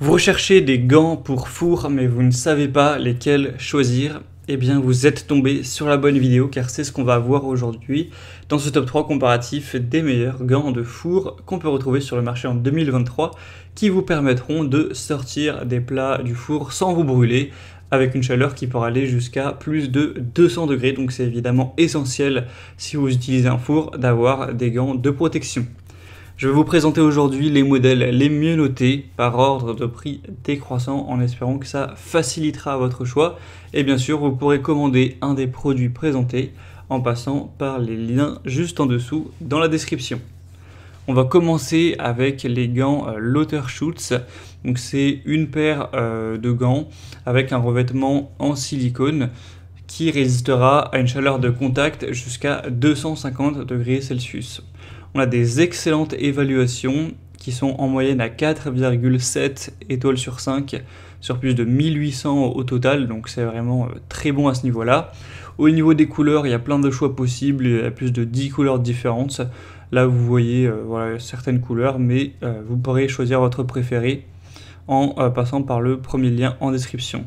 Vous recherchez des gants pour four mais vous ne savez pas lesquels choisir, eh bien vous êtes tombé sur la bonne vidéo car c'est ce qu'on va voir aujourd'hui dans ce top 3 comparatif des meilleurs gants de four qu'on peut retrouver sur le marché en 2023 qui vous permettront de sortir des plats du four sans vous brûler avec une chaleur qui peut aller jusqu'à plus de 200 degrés donc c'est évidemment essentiel si vous utilisez un four d'avoir des gants de protection. Je vais vous présenter aujourd'hui les modèles les mieux notés par ordre de prix décroissant en espérant que ça facilitera votre choix. Et bien sûr, vous pourrez commander un des produits présentés en passant par les liens juste en dessous dans la description. On va commencer avec les gants euh, Lauter Schutz. Donc c'est une paire euh, de gants avec un revêtement en silicone qui résistera à une chaleur de contact jusqu'à 250 degrés Celsius on a des excellentes évaluations qui sont en moyenne à 4,7 étoiles sur 5 sur plus de 1800 au total, donc c'est vraiment euh, très bon à ce niveau-là. Au niveau des couleurs, il y a plein de choix possibles, il y a plus de 10 couleurs différentes. Là, vous voyez euh, certaines couleurs, mais euh, vous pourrez choisir votre préféré en passant par le premier lien en description.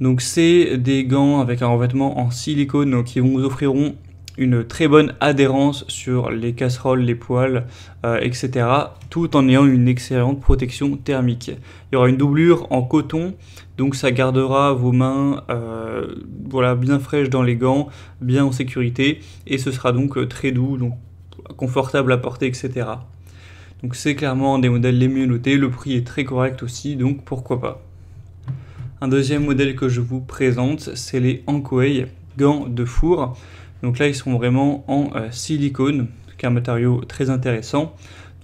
Donc c'est des gants avec un revêtement en silicone qui vous offriront une très bonne adhérence sur les casseroles, les poêles, etc. Euh, tout en ayant une excellente protection thermique. Il y aura une doublure en coton, donc ça gardera vos mains euh, voilà, bien fraîches dans les gants, bien en sécurité, et ce sera donc euh, très doux, donc confortable à porter, etc. Donc c'est clairement un des modèles les mieux notés, le prix est très correct aussi, donc pourquoi pas. Un deuxième modèle que je vous présente, c'est les Ankoei gants de four. Donc là, ils sont vraiment en euh, silicone, qui est un matériau très intéressant.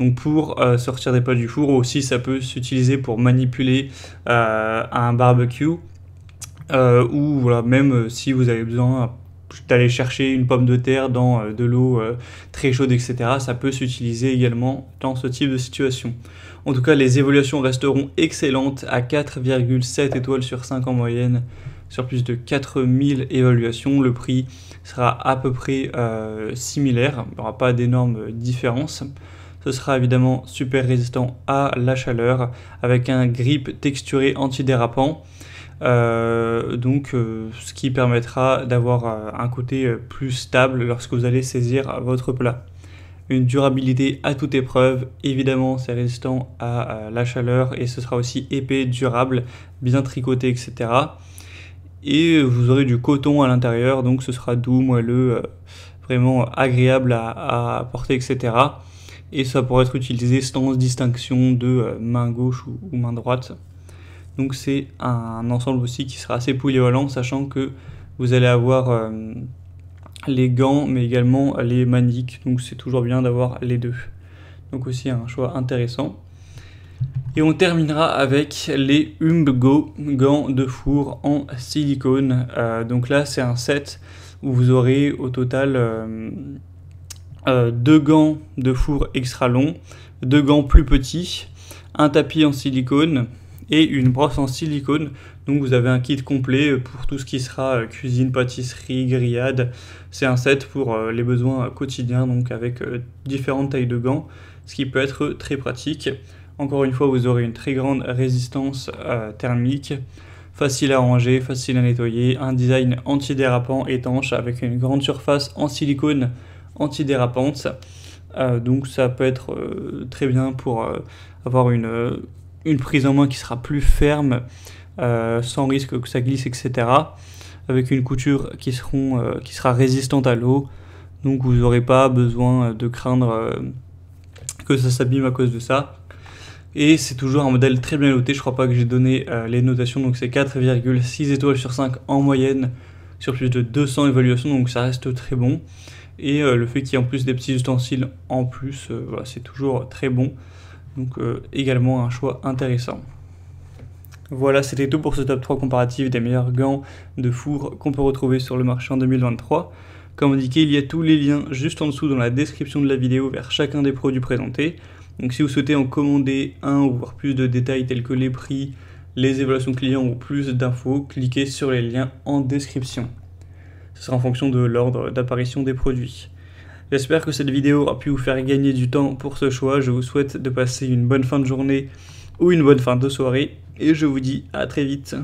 Donc pour euh, sortir des pâtes du four, aussi ça peut s'utiliser pour manipuler euh, un barbecue. ou voilà, même si vous avez besoin d'aller chercher une pomme de terre dans de l'eau très chaude, etc., ça peut s'utiliser également dans ce type de situation. En tout cas, les évaluations resteront excellentes à 4,7 étoiles sur 5 en moyenne sur plus de 4000 évaluations, le prix sera à peu près euh, similaire, il n'y aura pas d'énormes différences. Ce sera évidemment super résistant à la chaleur avec un grip texturé antidérapant. Euh, donc euh, ce qui permettra d'avoir un côté plus stable lorsque vous allez saisir votre plat. Une durabilité à toute épreuve, évidemment c'est résistant à la chaleur et ce sera aussi épais, durable, bien tricoté, etc et euh, vous aurez du coton à l'intérieur, donc ce sera doux, moelleux, euh, vraiment agréable à, porter, etc. Et ça pourrait être utilisé sans distinction de euh, main gauche ou, main droite. Donc c'est un ensemble aussi qui sera assez polyvalent, sachant que vous allez avoir les gants, mais également les maniques, donc c'est toujours bien d'avoir les deux. Donc aussi un choix intéressant. Et on terminera avec les Umbgo gants de four en silicone. Euh, donc là, c'est un set où vous aurez au total euh, euh, deux gants de four extra longs, deux gants plus petits, un tapis en silicone et une brosse en silicone. Donc vous avez un kit complet pour tout ce qui sera cuisine, pâtisserie, grillade. C'est un set pour les besoins quotidiens, donc avec différentes tailles de gants, ce qui peut être très pratique. Encore une fois, vous aurez une très grande résistance euh, thermique, facile à ranger, facile à nettoyer, un design antidérapant étanche avec une grande surface en silicone antidérapante. Euh, donc ça peut être euh, très bien pour avoir une, prise en main qui sera plus ferme, sans risque que ça glisse, etc. Avec une couture qui, qui sera résistante à l'eau. Donc vous n'aurez pas besoin de craindre que ça s'abîme à cause de ça. Et c'est toujours un modèle très bien noté, je crois pas que j'ai donné euh, les notations, donc c'est 4,6 étoiles sur 5 en moyenne sur plus de 200 évaluations, donc ça reste très bon. Et euh, le fait qu'il y ait en plus des petits ustensiles en plus, euh, voilà, c'est toujours très bon. Donc également un choix intéressant. Voilà, c'était tout pour ce top 3 comparatif des meilleurs gants de four qu'on peut retrouver sur le marché en 2023. Comme indiqué, il y a tous les liens juste en dessous dans la description de la vidéo vers chacun des produits présentés. Donc si vous souhaitez en commander un ou voir plus de détails tels que les prix, les évaluations clients ou plus d'infos, cliquez sur les liens en description. Ce sera en fonction de l'ordre d'apparition des produits. J'espère que cette vidéo a pu vous faire gagner du temps pour ce choix. Je vous souhaite de passer une bonne fin de journée ou une bonne fin de soirée et je vous dis à très vite.